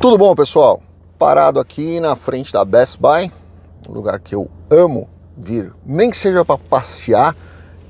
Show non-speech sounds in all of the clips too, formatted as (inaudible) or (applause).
Tudo bom, pessoal? Parado aqui na frente da Best Buy, um lugar que eu amo vir, nem que seja para passear.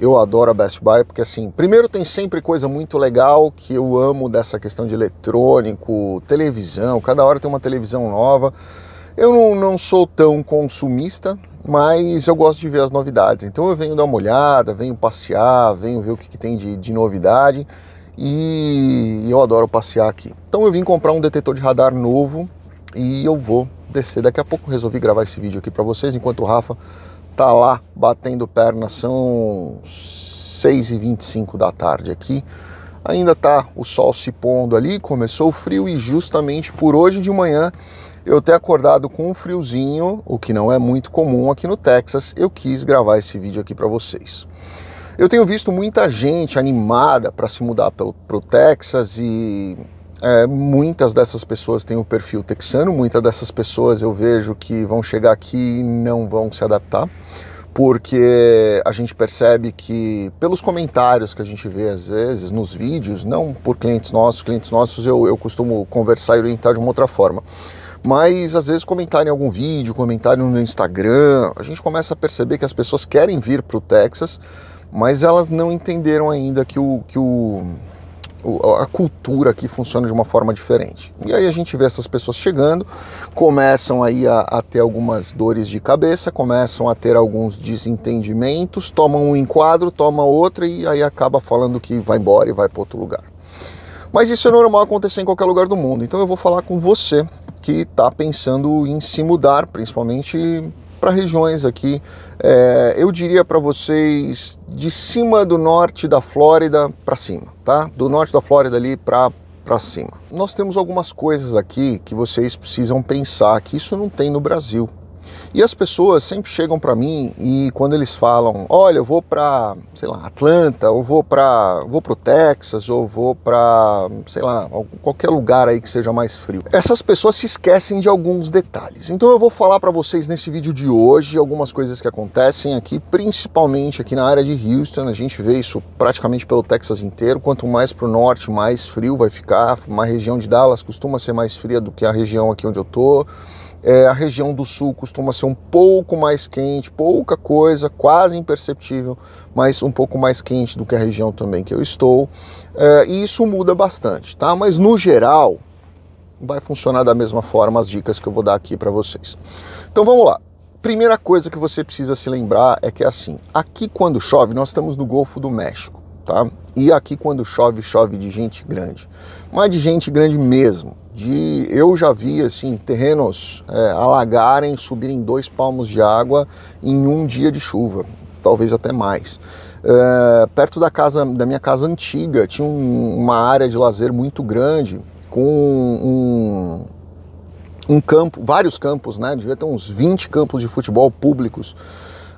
Eu adoro a Best Buy porque assim, primeiro tem sempre coisa muito legal que eu amo dessa questão de eletrônico, televisão, cada hora tem uma televisão nova. Eu não, não sou tão consumista, mas eu gosto de ver as novidades. Então eu venho dar uma olhada, venho passear, venho ver o que, que tem de, de novidade e eu adoro passear aqui. Então eu vim comprar um detetor de radar novo e eu vou descer daqui a pouco. Resolvi gravar esse vídeo aqui para vocês enquanto o Rafa tá lá batendo perna. São 6h25 da tarde aqui. Ainda tá o sol se pondo ali, começou o frio e justamente por hoje de manhã eu ter acordado com um friozinho, o que não é muito comum aqui no Texas, eu quis gravar esse vídeo aqui para vocês. Eu tenho visto muita gente animada para se mudar para o Texas e é, muitas dessas pessoas têm o um perfil texano, muitas dessas pessoas eu vejo que vão chegar aqui e não vão se adaptar, porque a gente percebe que, pelos comentários que a gente vê às vezes nos vídeos, não por clientes nossos, clientes nossos eu, eu costumo conversar e orientar de uma outra forma. Mas às vezes comentarem em algum vídeo, comentário no Instagram, a gente começa a perceber que as pessoas querem vir para o Texas, mas elas não entenderam ainda que, o, que o, a cultura aqui funciona de uma forma diferente. E aí a gente vê essas pessoas chegando, começam aí a, a ter algumas dores de cabeça, começam a ter alguns desentendimentos, tomam um enquadro, toma outro e aí acaba falando que vai embora e vai para outro lugar. Mas isso é normal acontecer em qualquer lugar do mundo. Então eu vou falar com você que está pensando em se mudar, principalmente para regiões aqui, é, eu diria para vocês de cima do norte da Flórida para cima, tá? Do norte da Flórida ali para para cima. Nós temos algumas coisas aqui que vocês precisam pensar que isso não tem no Brasil, e as pessoas sempre chegam para mim e quando eles falam, olha, eu vou para, sei lá, Atlanta, ou vou para, vou pro Texas, ou vou para, sei lá, qualquer lugar aí que seja mais frio. Essas pessoas se esquecem de alguns detalhes. Então eu vou falar para vocês nesse vídeo de hoje algumas coisas que acontecem aqui, principalmente aqui na área de Houston. A gente vê isso praticamente pelo Texas inteiro. Quanto mais pro norte, mais frio vai ficar. Uma região de Dallas costuma ser mais fria do que a região aqui onde eu tô. É, a região do sul costuma ser um pouco mais quente, pouca coisa, quase imperceptível, mas um pouco mais quente do que a região também que eu estou. É, e isso muda bastante, tá? Mas no geral, vai funcionar da mesma forma as dicas que eu vou dar aqui para vocês. Então vamos lá. Primeira coisa que você precisa se lembrar é que é assim, aqui quando chove, nós estamos no Golfo do México, tá? E aqui quando chove, chove de gente grande. Mas de gente grande mesmo. De eu já vi assim terrenos é, alagarem, subirem dois palmos de água em um dia de chuva, talvez até mais. É, perto da casa da minha casa antiga tinha um, uma área de lazer muito grande com um, um campo, vários campos, né? Devia ter uns 20 campos de futebol públicos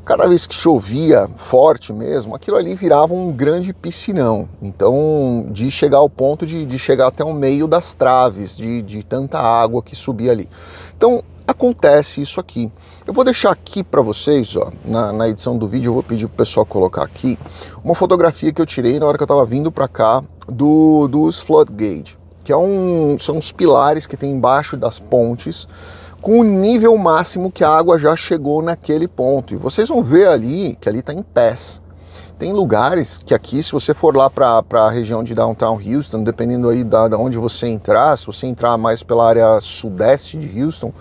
cada vez que chovia forte mesmo, aquilo ali virava um grande piscinão. Então, de chegar ao ponto de, de chegar até o meio das traves, de, de tanta água que subia ali. Então, acontece isso aqui. Eu vou deixar aqui para vocês, ó, na, na, edição do vídeo, eu vou pedir para o pessoal colocar aqui uma fotografia que eu tirei na hora que eu estava vindo para cá do, dos floodgate, que é um, são os pilares que tem embaixo das pontes com o nível máximo que a água já chegou naquele ponto. E vocês vão ver ali que ali está em pés. Tem lugares que aqui, se você for lá para a região de Downtown Houston, dependendo aí da, da onde você entrar, se você entrar mais pela área sudeste de Houston,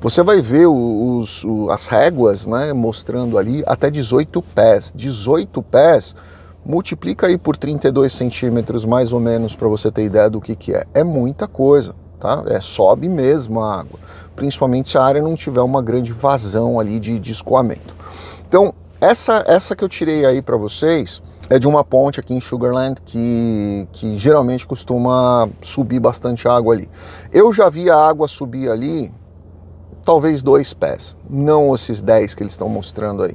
você vai ver os, os as réguas né, mostrando ali até 18 pés. 18 pés multiplica aí por 32 centímetros mais ou menos para você ter ideia do que, que é. É muita coisa tá? É, sobe mesmo a água, principalmente se a área não tiver uma grande vazão ali de, de escoamento. Então, essa, essa que eu tirei aí para vocês é de uma ponte aqui em Sugarland que, que geralmente costuma subir bastante água ali. Eu já vi a água subir ali talvez dois pés, não esses 10 que eles estão mostrando aí,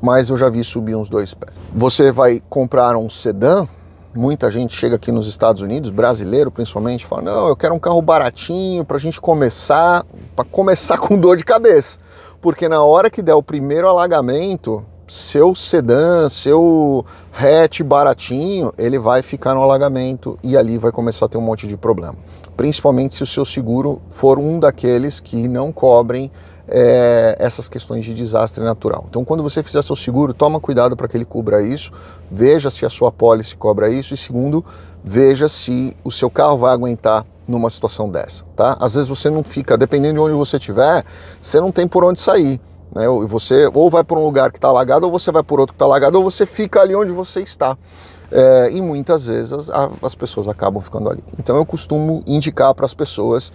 mas eu já vi subir uns dois pés. Você vai comprar um sedã, Muita gente chega aqui nos Estados Unidos, brasileiro principalmente, fala: "Não, eu quero um carro baratinho para a gente começar, para começar (laughs) com dor de cabeça". Porque na hora que der o primeiro alagamento, seu sedã, seu hatch baratinho, ele vai ficar no alagamento e ali vai começar a ter um monte de problema. Principalmente se o seu seguro for um daqueles que não cobrem é, essas questões de desastre natural. Então, quando você fizer seu seguro, toma cuidado para que ele cubra isso, veja se a sua pólice cobra isso e segundo, veja se o seu carro vai aguentar numa situação dessa, tá? Às vezes você não fica, dependendo de onde você estiver, você não tem por onde sair. Né? Você ou vai para um lugar que está alagado, ou você vai por outro que está alagado, ou você fica ali onde você está. É, e muitas vezes as, as pessoas acabam ficando ali. Então eu costumo indicar para as pessoas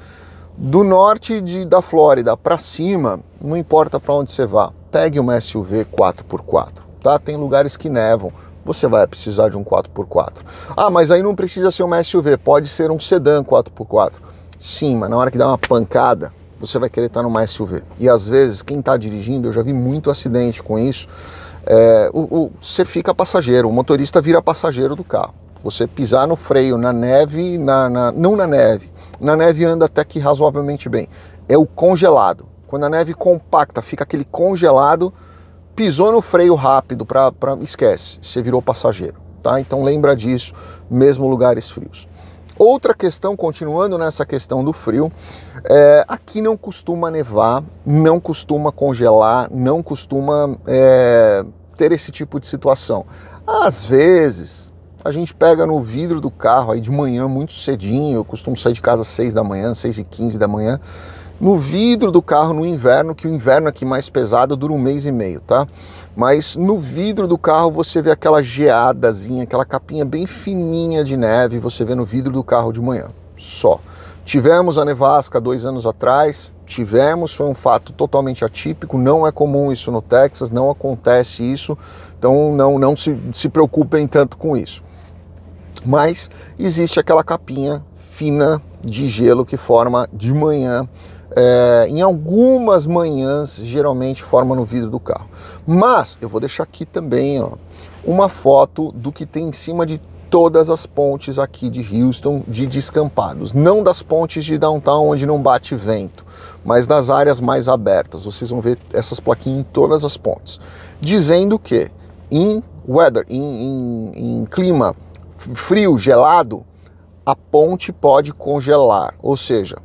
do norte de, da Flórida para cima, não importa para onde você vá, pegue uma SUV 4x4, tá? Tem lugares que nevam, você vai precisar de um 4x4. Ah, mas aí não precisa ser uma SUV, pode ser um sedã 4x4. Sim, mas na hora que dá uma pancada, você vai querer estar tá numa SUV. E às vezes, quem está dirigindo, eu já vi muito acidente com isso, é, o, o, você fica passageiro, o motorista vira passageiro do carro. Você pisar no freio, na neve, na, na não na neve, na neve anda até que razoavelmente bem. É o congelado. Quando a neve compacta, fica aquele congelado, pisou no freio rápido, para pra, esquece, você virou passageiro. Tá? Então lembra disso, mesmo lugares frios. Outra questão, continuando nessa questão do frio, é, aqui não costuma nevar, não costuma congelar, não costuma é, ter esse tipo de situação. Às vezes, a gente pega no vidro do carro aí de manhã muito cedinho, eu costumo sair de casa às 6 da manhã, 6 e 15 da manhã, no vidro do carro no inverno, que o inverno é aqui mais pesado dura um mês e meio, tá? Mas no vidro do carro você vê aquela geadazinha, aquela capinha bem fininha de neve, você vê no vidro do carro de manhã, só. Tivemos a nevasca dois anos atrás, tivemos, foi um fato totalmente atípico, não é comum isso no Texas, não acontece isso, então não, não se, se preocupem tanto com isso mas existe aquela capinha fina de gelo que forma de manhã. É, em algumas manhãs, geralmente forma no vidro do carro. Mas eu vou deixar aqui também ó, uma foto do que tem em cima de todas as pontes aqui de Houston de descampados. Não das pontes de downtown onde não bate vento, mas das áreas mais abertas. Vocês vão ver essas plaquinhas em todas as pontes. Dizendo que em weather, em, em, em clima frio, gelado, a ponte pode congelar, ou seja,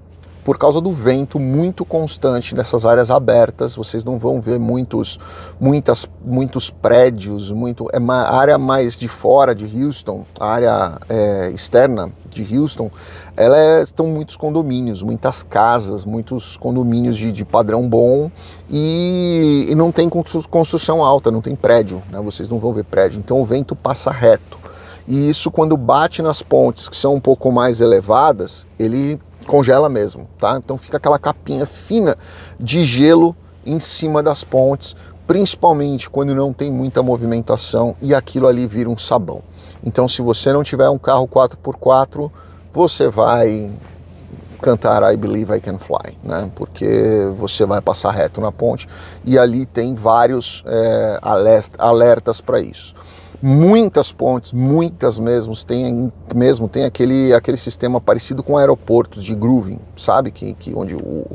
por causa do vento muito constante nessas áreas abertas, vocês não vão ver muitos, muitas, muitos prédios, muito é uma área mais de fora de Houston, a área é, externa de Houston, ela é, estão muitos condomínios, muitas casas, muitos condomínios de, de padrão bom e, e, não tem construção alta, não tem prédio, né? vocês não vão ver prédio, então o vento passa reto. E isso quando bate nas pontes que são um pouco mais elevadas, ele congela mesmo, tá? Então fica aquela capinha fina de gelo em cima das pontes, principalmente quando não tem muita movimentação e aquilo ali vira um sabão. Então se você não tiver um carro 4x4, você vai cantar I Believe I Can Fly, né? Porque você vai passar reto na ponte e ali tem vários é, alertas para isso. Muitas pontes, muitas mesmo, tem, mesmo, tem aquele, aquele sistema parecido com aeroportos de grooving, sabe? Que, que onde o,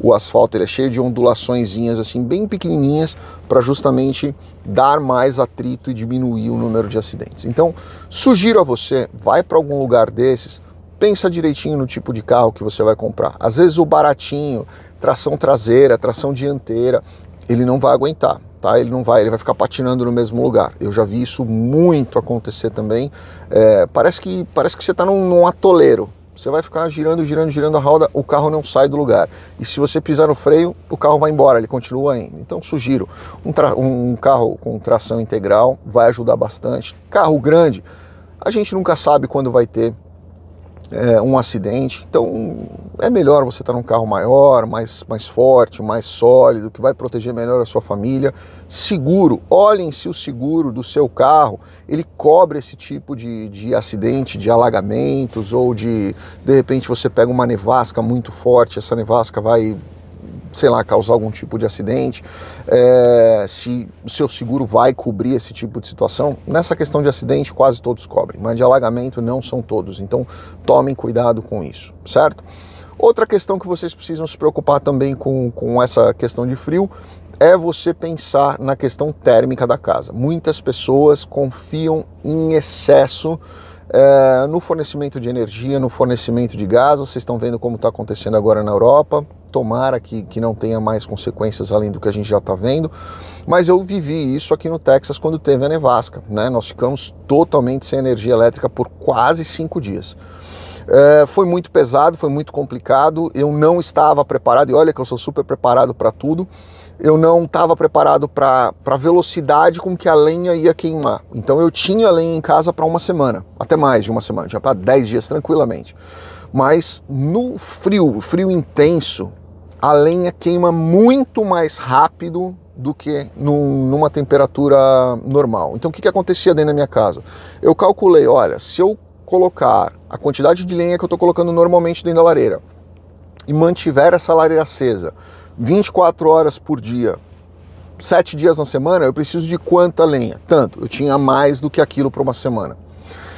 o asfalto ele é cheio de ondulaçõeszinhas assim, bem pequenininhas, para justamente dar mais atrito e diminuir o número de acidentes. Então, sugiro a você, vai para algum lugar desses, pensa direitinho no tipo de carro que você vai comprar. Às vezes o baratinho, tração traseira, tração dianteira, ele não vai aguentar tá? Ele não vai, ele vai ficar patinando no mesmo lugar. Eu já vi isso muito acontecer também. É, parece que parece que você está num, num atoleiro. Você vai ficar girando, girando, girando a roda, o carro não sai do lugar. E se você pisar no freio, o carro vai embora, ele continua indo. Então sugiro um, um carro com tração integral vai ajudar bastante. Carro grande, a gente nunca sabe quando vai ter é, um acidente. Então é melhor você estar tá num carro maior, mais, mais forte, mais sólido, que vai proteger melhor a sua família. Seguro, olhem se o seguro do seu carro ele cobre esse tipo de, de acidente, de alagamentos ou de de repente você pega uma nevasca muito forte, essa nevasca vai sei lá, causar algum tipo de acidente, é, se o seu seguro vai cobrir esse tipo de situação. Nessa questão de acidente, quase todos cobrem, mas de alagamento não são todos. Então, tomem cuidado com isso, certo? Outra questão que vocês precisam se preocupar também com, com essa questão de frio é você pensar na questão térmica da casa. Muitas pessoas confiam em excesso é, no fornecimento de energia, no fornecimento de gás. Vocês estão vendo como está acontecendo agora na Europa. Tomara que, que não tenha mais consequências além do que a gente já está vendo. Mas eu vivi isso aqui no Texas quando teve a nevasca. Né? Nós ficamos totalmente sem energia elétrica por quase cinco dias. É, foi muito pesado, foi muito complicado. Eu não estava preparado, e olha que eu sou super preparado para tudo eu não estava preparado para a velocidade com que a lenha ia queimar. Então eu tinha a lenha em casa para uma semana, até mais de uma semana, já para 10 dias tranquilamente. Mas no frio, frio intenso, a lenha queima muito mais rápido do que num, numa temperatura normal. Então o que, que acontecia dentro da minha casa? Eu calculei, olha, se eu colocar a quantidade de lenha que eu estou colocando normalmente dentro da lareira e mantiver essa lareira acesa 24 horas por dia, sete dias na semana, eu preciso de quanta lenha? Tanto. Eu tinha mais do que aquilo para uma semana.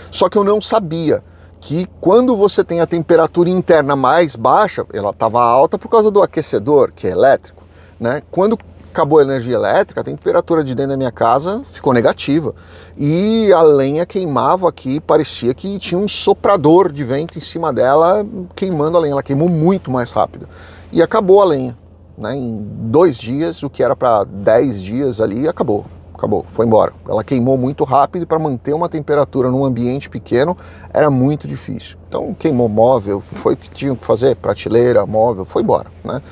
Só que eu não sabia que quando você tem a temperatura interna mais baixa, ela estava alta por causa do aquecedor, que é elétrico, né? Quando acabou a energia elétrica, a temperatura de dentro da minha casa ficou negativa. E a lenha queimava aqui, parecia que tinha um soprador de vento em cima dela queimando a lenha. Ela queimou muito mais rápido. E acabou a lenha né, em dois dias, o que era para dez dias ali, acabou. Acabou, foi embora. Ela queimou muito rápido e para manter uma temperatura num ambiente pequeno era muito difícil. Então queimou móvel, foi o que tinha que fazer, prateleira, móvel, foi embora. Né?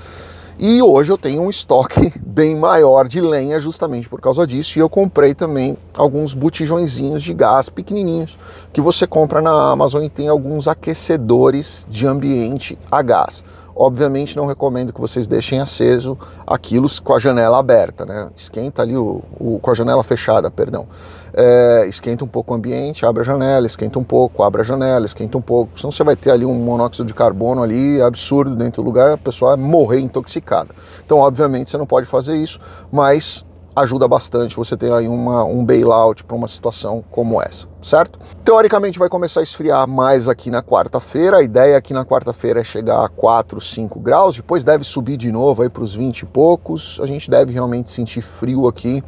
E hoje eu tenho um estoque (laughs) bem maior de lenha justamente por causa disso. E eu comprei também alguns botijõezinhos de gás pequenininhos que você compra na Amazon e tem alguns aquecedores de ambiente a gás obviamente não recomendo que vocês deixem aceso aquilo com a janela aberta, né? Esquenta ali o, o com a janela fechada, perdão. É, esquenta um pouco o ambiente, abre a janela, esquenta um pouco, abre a janela, esquenta um pouco. Senão você vai ter ali um monóxido de carbono ali absurdo dentro do lugar, a pessoa vai morrer intoxicada. Então, obviamente, você não pode fazer isso, mas ajuda bastante você ter aí uma, um bailout para uma situação como essa certo? Teoricamente vai começar a esfriar mais aqui na quarta-feira. A ideia aqui é na quarta-feira é chegar a 4, 5 graus, depois deve subir de novo aí para os 20 e poucos. A gente deve realmente sentir frio aqui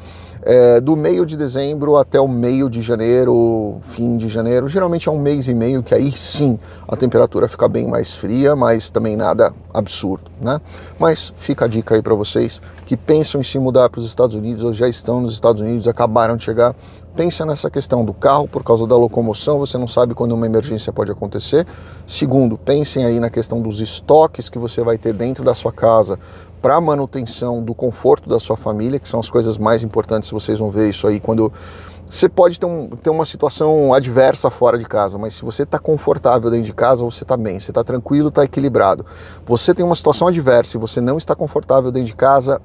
é, do meio de dezembro até o meio de janeiro, fim de janeiro. Geralmente é um mês e meio que aí sim a temperatura fica bem mais fria, mas também nada absurdo, né? Mas fica a dica aí para vocês que pensam em se mudar para os Estados Unidos ou já estão nos Estados Unidos, acabaram de chegar, pensa nessa questão do carro por causa da locomoção, você não sabe quando uma emergência pode acontecer. Segundo, pensem aí na questão dos estoques que você vai ter dentro da sua casa para manutenção do conforto da sua família, que são as coisas mais importantes, vocês vão ver isso aí quando você pode ter, um, ter uma situação adversa fora de casa, mas se você está confortável dentro de casa, você está bem, você está tranquilo, está equilibrado. Você tem uma situação adversa e você não está confortável dentro de casa,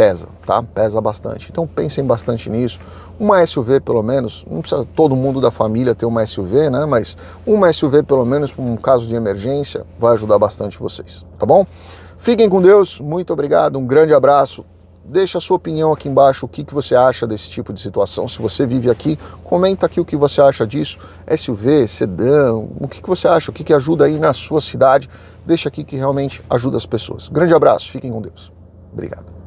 pesa, tá? Pesa bastante. Então pensem bastante nisso. Uma SUV pelo menos, não precisa todo mundo da família ter uma SUV, né? Mas uma SUV pelo menos para um caso de emergência vai ajudar bastante vocês, tá bom? Fiquem com Deus, muito obrigado, um grande abraço. Deixa a sua opinião aqui embaixo, o que, que você acha desse tipo de situação. Se você vive aqui, comenta aqui o que você acha disso. SUV, sedã, o que, que você acha, o que, que ajuda aí na sua cidade. Deixa aqui que realmente ajuda as pessoas. Grande abraço, fiquem com Deus. Obrigado.